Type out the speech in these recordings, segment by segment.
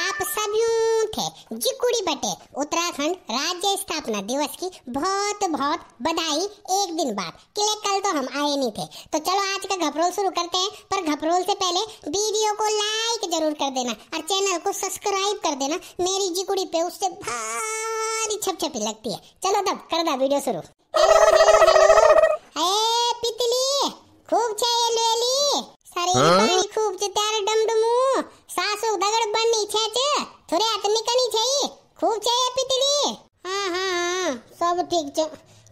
आप सब थे जिकुड़ी बटे उत्तराखंड राज्य स्थापना दिवस की बहुत बहुत बधाई एक दिन बाद किले कल तो हम आए नहीं थे तो चलो आज का घपरोल शुरू करते हैं पर घपरोल से पहले वीडियो को लाइक जरूर कर देना और चैनल को सब्सक्राइब कर देना मेरी जिकुड़ी पे उससे भारी छप छपी लगती है चलो तब कर दा वीडियो शुरू हेलो हेलो हेलो पितली खूब छे થોડે આતની કની છે ઈ ખૂબ છે પીતલી હા હા હા સબ ઠીક છે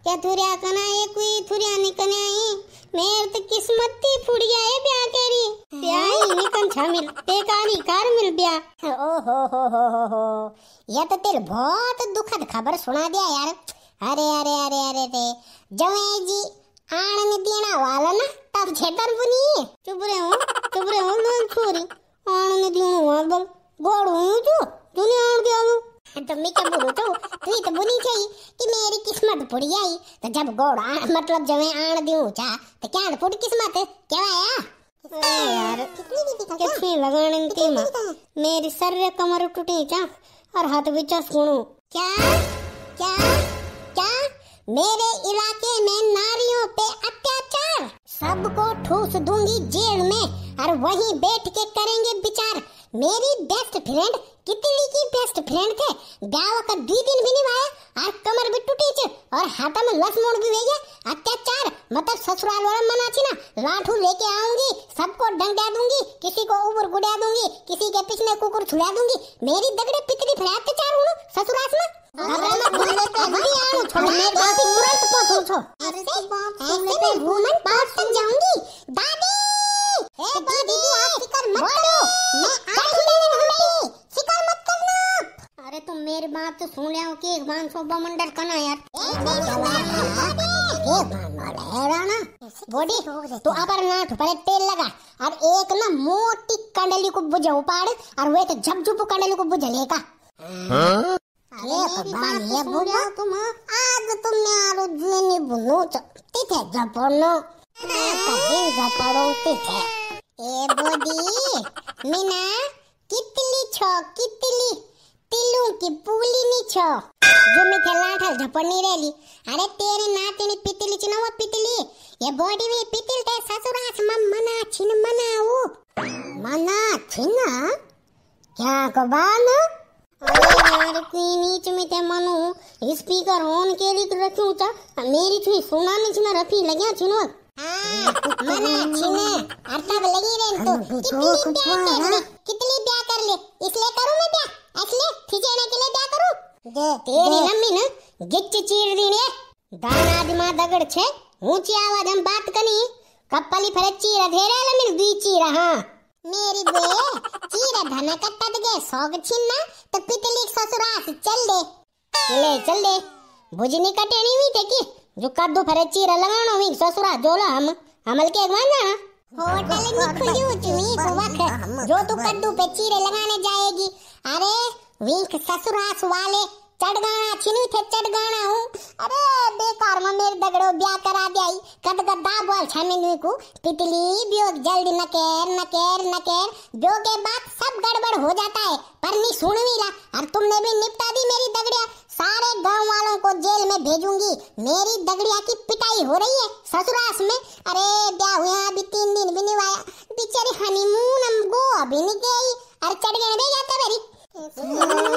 કે થોડ્યા કના એ કોઈ થોડ્યા ની કને આઈ મેર તો કિસ્મત થી ફૂડિયા એ બ્યા કેરી ત્યાંય નિકન છામિલ તે કાની કાર મિલ બ્યા ઓ હો હો હો હો હો યા તો તેલ બહોત દુખદ ખબર સુના દિયા યાર अरे अरे अरे अरे रे जवे जी आण ने देना वाला ना तब छेतर बुनी चुप रहे हो चुप रहे हो लोन छोरी मम्मी के बोलूं तो तू तो बोली छई कि मेरी किस्मत फुड़ी आई तो जब गोड़ मतलब जब मैं आण दियो चा तो क्या फुट किस्मत क्या आया यार कितनी लगाने की मां मेरी सर कमर टूटी चा और हाथ भी चा सुनो क्या क्या क्या मेरे इलाके में नारियों पे अत्याचार सबको ठूस दूंगी जेल में और वहीं बैठ के करेंगे विचार मेरी बेस्ट फ्रेंड कितनी की बेस्ट फ्रेंड थे ब्याह का दो दिन भी नहीं आया और कमर भी टूटी छे और हाथ में लस मोड़ भी भेजे अत्याचार मतलब ससुराल वाला मना छी ना लाठू लेके आऊंगी सबको डंडा दूंगी किसी को ऊपर गुड़िया दूंगी किसी के पिछले कुकुर छुड़ा दूंगी मेरी दगड़े पितरी फ्रेंड चार हूं ससुराल में अरे मैं बोले तो अभी आऊं छोड़ मेरे तुरंत पहुंचो अरे बाप सुनने पे रोमन जाऊंगी दादी ए दादी आप फिकर मत વાત સુણ્યા કે 500 બમંડર કના યાર એ ભાંગોલે રાણા બોડી तो पर तेल लगा और एक ना मोटी कंडली को बुझा उपाड़ और वो एक झपझुप कंडली को बुझा लेगा हाँ? अरे तो ये बुझा तुम हाँ? आज तुमने आलू जीनी बुनो जपनो कभी जपड़ो ए मीना कितली छो कितली की ટીલું કે પૂલીની છો જો મે તે લાઠલ ઝપડની રેલી અરે તેરે નાતીની પીતલી ચી નવો પીતલી એ બોડી વી પીતલ તે સસુરાસ મમ મના છીન મનાઉ મના છીન ક્યાં કો બાન अरे यार इतनी नीच में ते मनु स्पीकर ऑन के लिए रखूं चा मेरी थी सुना नीच में रखी लग्या छिनो मना छिने अर्थात लगी रहन तो कितनी ब्याह कर ले कितनी ब्याह कर ले इसलिए करूं मैं ब्याह इसलिए खिचेने क्या करू दे तेरी मम्मी ने गिच चीर दी ने दाना दिमा दगड़ छे ऊंची आवाज हम बात करनी कपली फरे चीर धेरे ले मिल दी चीर हां मेरी बे चीर धन कट्टा गे सोग छिन्ना तो पितली ससुरास चल दे ले चल दे भुजनी कटेनी हुई थे की जो कद्दू फरे चीर लगाणो हुई ससुरा जोला हम अमल के एक मान जाना होटल हाँ। नहीं खुली हुई चुई बुवक जो तू कद्दू पे चीरे लगाने जाएगी अरे विंक ससुरास वाले चढ़ गाना छिनी थे चढ़ गाना हूँ अरे बेकार में मेरे दगड़ो ब्याह करा दियाई कद कद दा दाबल छमिनु को तितली ब्योग जल्दी न केर न केर न केर जो के बात सब गड़बड़ हो जाता है पर नहीं सुनवीला अब तुमने भी निपटा दी मेरी दगड़िया सारे गांव वालों को जेल में भेजूंगी मेरी दगड़िया की पिटाई हो रही है ससुरास में अरे ब्याह हुआ अभी तीन दिन भी नहीं आया बिचारी हनीमून हमको अभी नहीं गई अरे चढ़ गए जाते मेरी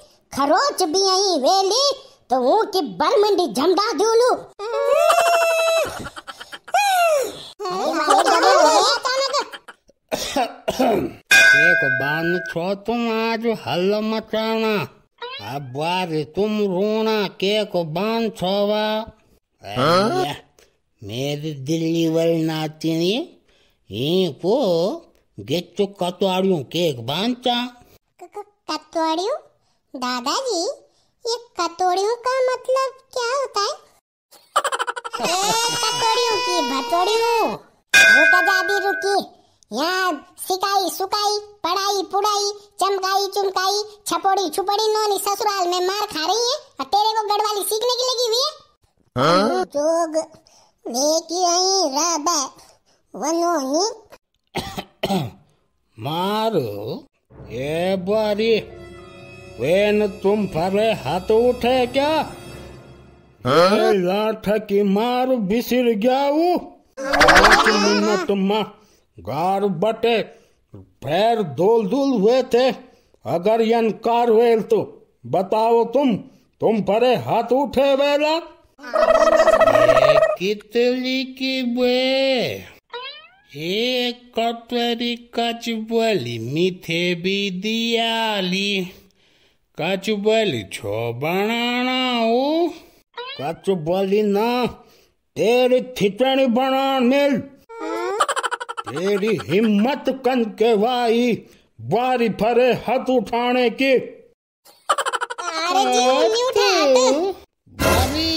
खरोच भी आई वेली तो ऊ की बरमंडी झंडा दूलू एक बान छो तुम आज हल मचाना अब बारी तुम रोना के को बान छोवा हाँ? मेरी दिल्ली वाली नातिनी इनको गेचो कतवाड़ियों के केक बांचा कतवाड़ियों दादाजी ये कटोरियों का मतलब क्या होता है कटोरियों की भटोरियों रुक जा भी रुकी यहाँ सिकाई सुकाई पढ़ाई पुड़ाई चमकाई चुमकाई छपोड़ी छुपड़ी नोनी ससुराल में मार खा रही है और तेरे को गढ़वाली सीखने की लगी हुई है जोग लेकी आई राबा ही मारो ये बारी वेन तुम पर हाथ उठे क्या हाँ? लाठ की मार बिसर जाऊ मिनट माँ गार बटे पैर दोल धुल हुए थे अगर यन कार वेल तो बताओ तुम तुम परे हाथ उठे वेला कितली की बे एक कटोरी कच बोली मीठे भी दियाली કાચુબાલી છો ભણાણાઓ કાચુબાલી ना तेरी थितणी बना मिल तेरी हिम्मत कन के वाई बारी फरे हाथ उठाने की भाभी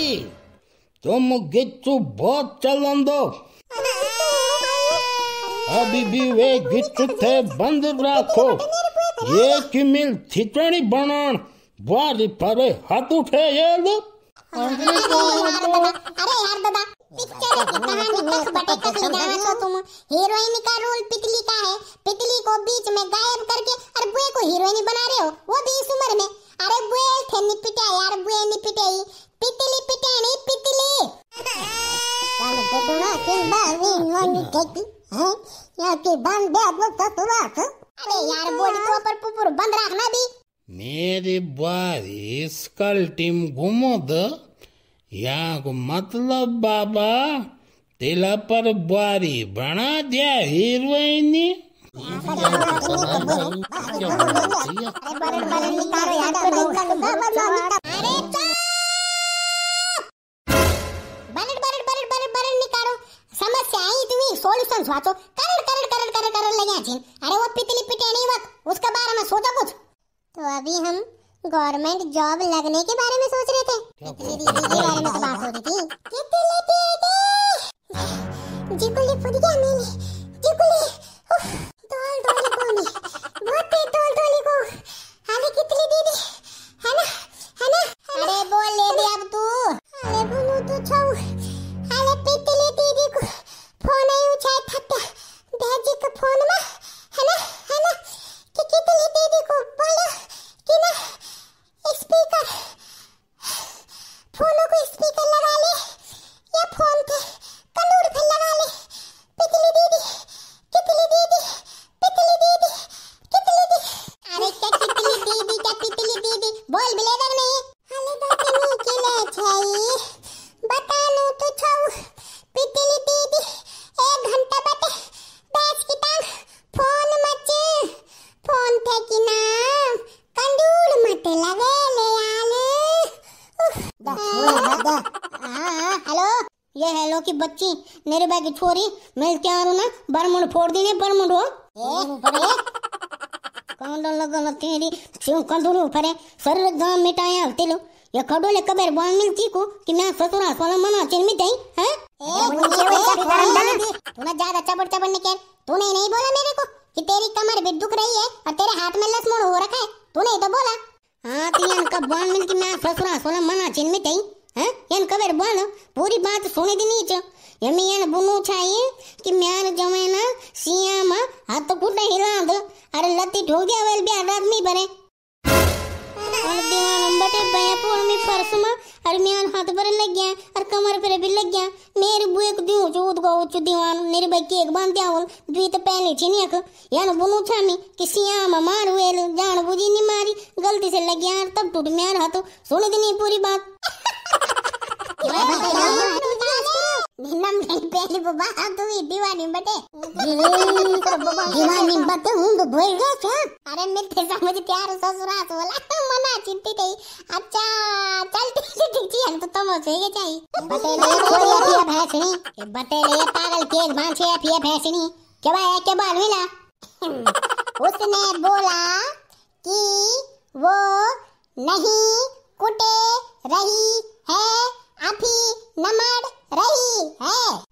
तुम गिच्चू बहुत चलन दो अभी भी वे गिच्चू थे बंद रखो एक मिल थितणी बनान बारी परे हाथ उठे ये लोग अरे यार दादा पिक्चर की कहानी नख बटे तक जाना सो तो तुम हीरोइन का रोल पितली का है पितली को बीच में गायब करके और बुए को हीरोइन बना रहे हो वो भी इस उम्र में अरे बुए थे निपिटा यार बुए निपिटे पितली पिटानी पितली काल को ना किस बावी नोनी केकी है या के बांधे अब ततुरा तो अरे यार बॉडी तो ऊपर पुपुर बंद रखना भी मेरी बारी स्कल टीम घूमो दो यहाँ को मतलब बाबा तेला पर बारी बना दिया हीरोइन ने સમસ્યા અહીં તું સોલ્યુશન વાંચો કરે गया जिन अरे वो पितली नहीं वक्त उसके बारे में सोचा कुछ तो अभी हम गवर्नमेंट जॉब लगने के बारे में सोच रहे थे फुद गया मैंने ये हेलो की बच्ची मेरे भाई की छोरी मैं क्या रू ना बरमुंड फोड़ दी ने बरमुंड हो कौन लगा फरे सर गांव मिटाया ये मिल कि मैं ससुरा मना चिन तूने ज्यादा चबड़ चबड़ तूने नहीं बोला मेरे को कि तेरी कमर भी दुख रही है और तेरे हाथ में हो रखा है तूने तो बोला हाँ तीन मिल कि मैं ससुरा मना चिन ಹಾ ಏನು ಕಬೇರ್ ಬೋಣ ಪೂರಿ ಬಾತ್ ಸುಣಿದಿ ನೀಚ ಎಮ್ಮಿಯನ ಬುನು ಛಾಯಿ ಕಿ ಮ್ಯಾನ ಜಮೇನ ಸಿಯಾಮ ಹತ್ತ ಕುಟ ಹಿಲಾಂದ ಅರೆ ಲತ್ತಿ ढोगे वेल भी आदमी बने और दीवान बटे भैया पूर में फर्श में और म्यान हाथ पर लग गया और कमर पर भी लग गया मेरे बुए को दियो जो उद गो उच दीवान मेरे भाई केक बांध दिया होल दुई तो पहले छिनी अख यान बुनु छामी कि सियाम मार वेल जान बुझी नहीं मारी गलती से लग गया तब टूट म्यान हाथ सुन दी पूरी बात अरे मैं मुझे प्यार ससुरा तो मना चिंतित है अच्छा चल ठीक है तो तुम से ये चाहिए बतेले कोई अभी भैंसनी बतेले पागल केस बांछे अभी भैंसनी क्या है क्या बाल मिला उसने बोला कि वो नहीं कुटे रही है अभी नमड़ रही है